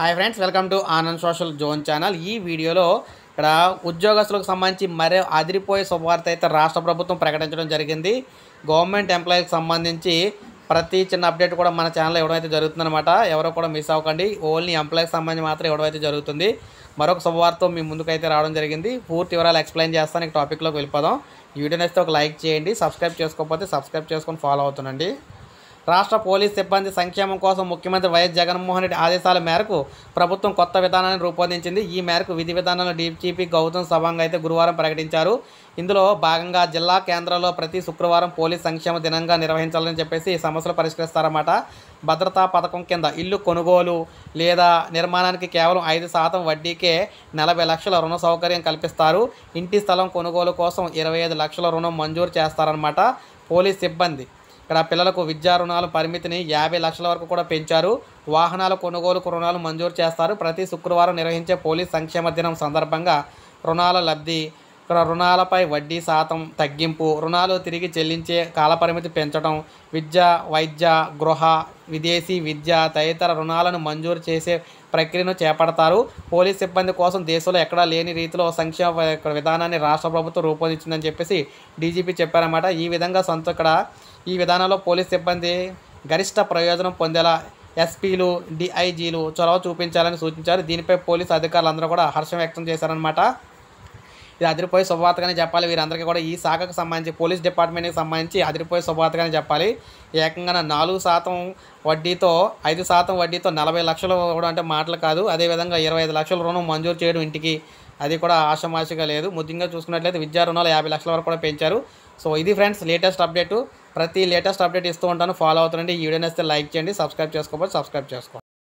hi friends welcome to Anand social zone channel ఈ వీడియోలో ఇక్కడ ఉద్యోగస్తులకు సంబంధించి మరే అదిరిపోయే శుభవార్త అయితే రాష్ట్ర ప్రభుత్వం ప్రకటించడం జరిగింది గవర్నమెంట్ ఎంప్లాయీకి సంబంధించి ప్రతి చిన్న అప్డేట్ కూడా మన ఛానల్లో ఇవ్వడం అయితే జరుగుతుందన్నమాట ఎవరో కూడా మిస్ అవ్వకండి ఓన్లీ ఎంప్లాయీకి సంబంధించి మాత్రం ఇవ్వడం అయితే జరుగుతుంది మరొక శుభవార్త మీ ముందుకైతే రావడం జరిగింది పూర్తి వివరాలు ఎక్స్ప్లెయిన్ చేస్తాను ఈ టాపిక్లోకి వెళ్ళిపోదాం వీడియో నచ్చితే ఒక లైక్ చేయండి సబ్స్క్రైబ్ చేసుకోకపోతే సబ్స్క్రైబ్ చేసుకొని ఫాలో అవుతుండండి రాష్ట్ర పోలీస్ సిబ్బంది సంక్షేమం కోసం ముఖ్యమంత్రి వైఎస్ జగన్మోహన్ రెడ్డి ఆదేశాల మేరకు ప్రభుత్వం కొత్త విధానాన్ని రూపొందించింది ఈ మేరకు విధి విధానాలను డీజీపీ గౌతమ్ సవాంగ్ అయితే గురువారం ప్రకటించారు ఇందులో భాగంగా జిల్లా కేంద్రంలో ప్రతి శుక్రవారం పోలీస్ సంక్షేమ దినంగా నిర్వహించాలని చెప్పేసి ఈ సమస్యలు పరిష్కరిస్తారన్నమాట భద్రతా పథకం కింద ఇల్లు కొనుగోలు లేదా నిర్మాణానికి కేవలం ఐదు శాతం వడ్డీకే నలభై లక్షల రుణ సౌకర్యం కల్పిస్తారు ఇంటి స్థలం కొనుగోలు కోసం ఇరవై ఐదు లక్షల రుణం మంజూరు చేస్తారన్నమాట పోలీస్ సిబ్బంది ఇక్కడ పిల్లలకు విద్యా రుణాల పరిమితిని యాభై లక్షల వరకు కూడా పెంచారు వాహనాల కొనుగోలుకు రుణాలు మంజూరు చేస్తారు ప్రతి శుక్రవారం నిర్వహించే పోలీస్ సంక్షేమ దినం సందర్భంగా రుణాల లబ్ధి రుణాలపై వడ్డీ శాతం తగ్గింపు రుణాలు తిరిగి చెల్లించే కాలపరిమితి పెంచడం విద్య వైద్య గృహ విదేశీ విద్య తదితర రుణాలను మంజూరు చేసే ప్రక్రియను చేపడతారు పోలీస్ సిబ్బంది కోసం దేశంలో ఎక్కడా లేని రీతిలో సంక్షేమ విధానాన్ని రాష్ట్ర ప్రభుత్వం రూపొందించిందని చెప్పేసి డీజీపీ చెప్పారన్నమాట ఈ విధంగా సొంత ఇక్కడ ఈ విధానంలో పోలీస్ సిబ్బంది గరిష్ట ప్రయోజనం పొందేలా ఎస్పీలు డిఐజీలు చొరవ చూపించాలని సూచించారు దీనిపై పోలీసు అధికారులందరూ కూడా హర్షం వ్యక్తం చేశారన్నమాట ఇది అదిరిపోయి శుభవార్తగానే చెప్పాలి వీరందరికీ కూడా ఈ శాఖకు సంబంధించి పోలీస్ డిపార్ట్మెంట్కి సంబంధించి అదిరిపోయి శుభవార్తగానే చెప్పాలి ఏకంగా నాలుగు శాతం వడ్డీతో ఐదు శాతం వడ్డీతో నలభై లక్షలు కూడా అంటే మాటలు కాదు అదేవిధంగా ఇరవై ఐదు లక్షల రుణం మంజూరు చేయడం ఇంటికి అది కూడా ఆషమాషగా లేదు ముఖ్యంగా చూసుకున్నట్లయితే విద్యా రుణాలు యాభై లక్షల వరకు కూడా పెంచారు సో ఇది ఫ్రెండ్స్ లేటెస్ట్ అప్డేట్ ప్రతి లేటెస్ట్ అప్డేట్ ఇస్తూ ఉంటాను ఫాలో అవుతుండండి ఈ వీడియో లైక్ చేయండి సబ్స్క్రైబ్ చేసుకోకపోతే సబ్స్క్రైబ్ చేసుకోండి